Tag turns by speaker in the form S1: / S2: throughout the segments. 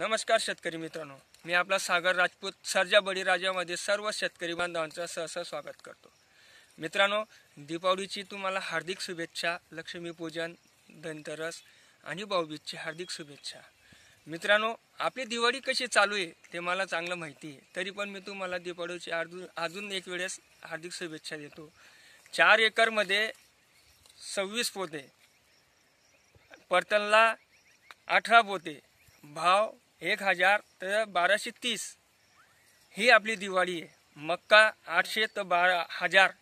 S1: नमस्कार शेतकरी मित्रांनो मी आपला सागर राजपूत सर्जा बळीराजामध्ये सर्व शेतकरी बांधवांचं सहसा स्वागत करतो मित्रांनो दीपावलीची तुम्हाला हार्दिक शुभेच्छा लक्ष्मीपूजन धनतरस आणि भाऊबीजची हार्दिक शुभेच्छा मित्रांनो आपली दिवाळी कशी चालू आहे ते मला चांगलं माहिती आहे तरी पण मी तुम्हाला दीपावलीची अजून अजून एक वेळेस हार्दिक शुभेच्छा देतो चार एकरमध्ये सव्वीस पोते परतनला अठरा पोते भाव एक हजार तर बाराशे तीस ही आपली दिवाळी आहे मक्का आठशे तर बारा हजार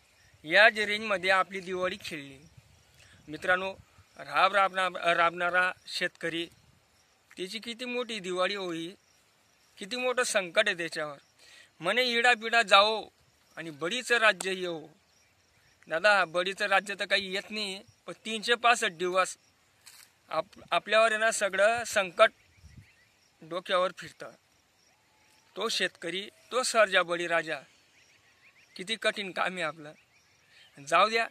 S1: या जे रेंजमध्ये आपली दिवाळी खेळली मित्रांनो राब राब राबणारा शेतकरी त्याची किती मोठी दिवाळी होई किती मोठं संकट आहे त्याच्यावर म्हणे इडापिडा जाओ आणि बडीचं राज्य येऊ दादा बडीचं राज्य तर काही येत नाही पण तीनशे पासष्ट दिवस आप आपल्यावर येणार सगळं संकट डोक्यावर फिरतं तो शेतकरी तो सरजा राजा किती कठीण काम आहे आपलं जाऊ द्या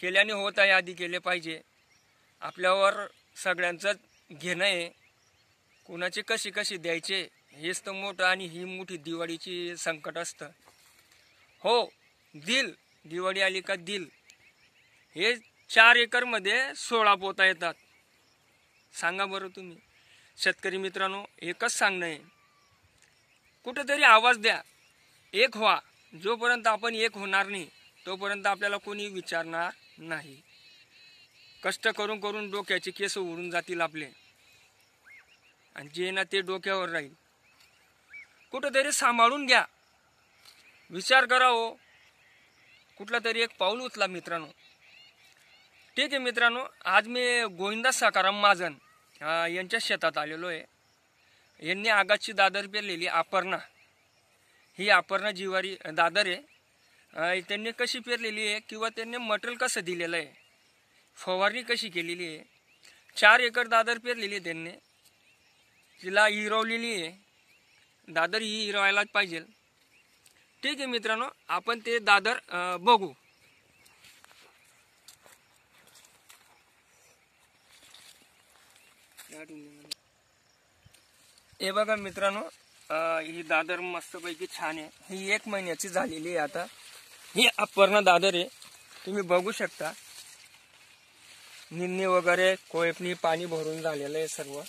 S1: केल्याने होत आहे आधी केले पाहिजे आपल्यावर सगळ्यांचं घेणं आहे कोणाचे कशी कसे द्यायचे हेच तर मोठं आणि ही मोठी दिवाळीची संकट असतं हो दिल दिवाळी आली का दिल हे चार एकरमध्ये सोळा पोता येतात सांगा बरं तुम्ही शेतकरी मित्रांनो एकच सांगणं आहे कुठंतरी आवाज द्या एक व्हा जोपर्यंत आपण एक होणार नाही तोपर्यंत आपल्याला कोणी विचारणार नाही कष्ट करून करून डोक्याचे केस उडून जातील आपले आणि जे ना ते डोक्यावर राहील कुठंतरी सांभाळून घ्या विचार करा हो कुठला तरी एक पाऊल उचला मित्रांनो ठीक आहे मित्रांनो आज मी गोविंदा सकाराम महाजन यांच्या शेतात आलेलो आहे यांनी आगाची दादर पेरलेली अपर्णा ही अपर्णा जिवारी दादर आहे त्यांनी कशी पेरलेली आहे किंवा त्यांनी मटेरियल कसं दिलेलं आहे फवारणी कशी केलेली आहे चार एकर दादर पेरलेली आहे त्यांनी तिला हिरवलेली आहे दादर ही हिरवायलाच पाहिजे ठीक आहे मित्रांनो आपण ते दादर बघू हे बघा मित्रांनो ही दादर मस्तपैकी छान आहे ही एक महिन्याची झालेली आहे आता ही अपर्णा दादर आहे तुम्ही बघू शकता निन्नी वगैरे कोयपणी पाणी भरून झालेलं आहे सर्व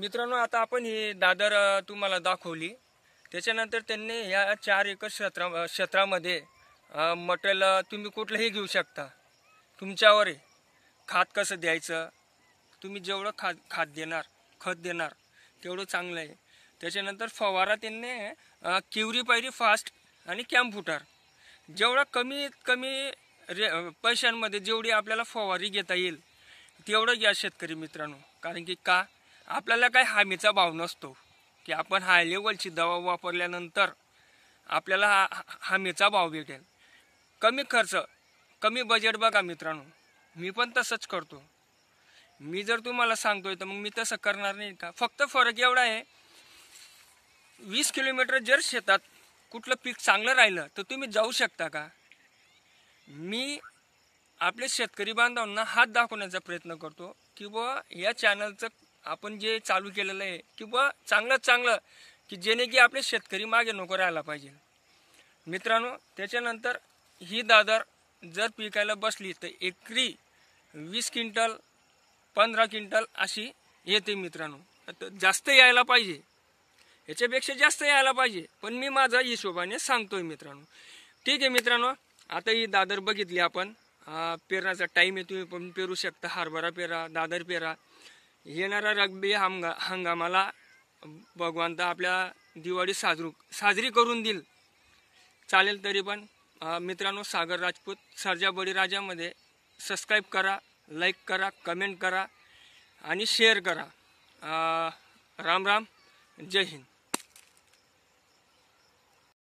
S1: मित्रांनो आता आपण ही दादर तुम्हाला दाखवली त्याच्यानंतर त्यांनी ह्या चार एकर क्षेत्रा क्षेत्रामध्ये मटेरियल तुम्ही कुठलंही घेऊ शकता तुमच्यावर आहे खात कसं द्यायचं तुम्ही जेवढं खात खात देणार खत देणार तेवढं चांगलं आहे त्याच्यानंतर फवारा त्यांनी किवरी पायरी फास्ट आणि फुटार जेवढा कमीत कमी रे पैशांमध्ये जेवढी आपल्याला फवारी घेता येईल तेवढं घ्या शेतकरी मित्रांनो कारण की का आपल्याला काही हमीचा भाव नसतो की आपण हाय लेवलची दवा वापरल्यानंतर आपल्याला हा हमीचा भाव भेटेल कमी खर्च कमी बजेट बघा मित्रांनो मी पण तसंच करतो मी जर तुम्हाला सांगतोय तर मग मी तसं करणार नाही का फक्त फरक एवढा आहे वीस किलोमीटर जर शेतात कुठलं पीक चांगलं राहिलं तर तुम्ही जाऊ शकता का मी आपले शेतकरी बांधवांना हात दाखवण्याचा प्रयत्न करतो की किंवा या चॅनलचं आपण जे चालू केलेलं आहे किंवा चांगलं चांगलं की जेणे की आपले शेतकरी मागे नको राहायला पाहिजे मित्रांनो त्याच्यानंतर ही दादर जर पिकायला बसली तर एकरी वीस क्विंटल पंधरा क्विंटल अशी येते मित्रांनो तर जास्त यायला पाहिजे याच्यापेक्षा जास्त यायला पाहिजे पण मी माझा हिशोबाने सांगतोय मित्रांनो ठीक आहे मित्रांनो आता ही दादर बघितली आपण पेरण्याचा टाईम आहे तुम्ही पण पेरू शकता हरभरा पेरा दादर पेरा येणारा रग्बी हंगा हंगामाला भगवंत आपल्या दिवाळी साजरू साजरी करून देईल चालेल तरी पण मित्रांनो सागर राजपूत सरजा बळीराजामध्ये सबस्क्राईब करा लाईक करा कमेंट करा आणि शेअर करा आ, राम राम जय हिंद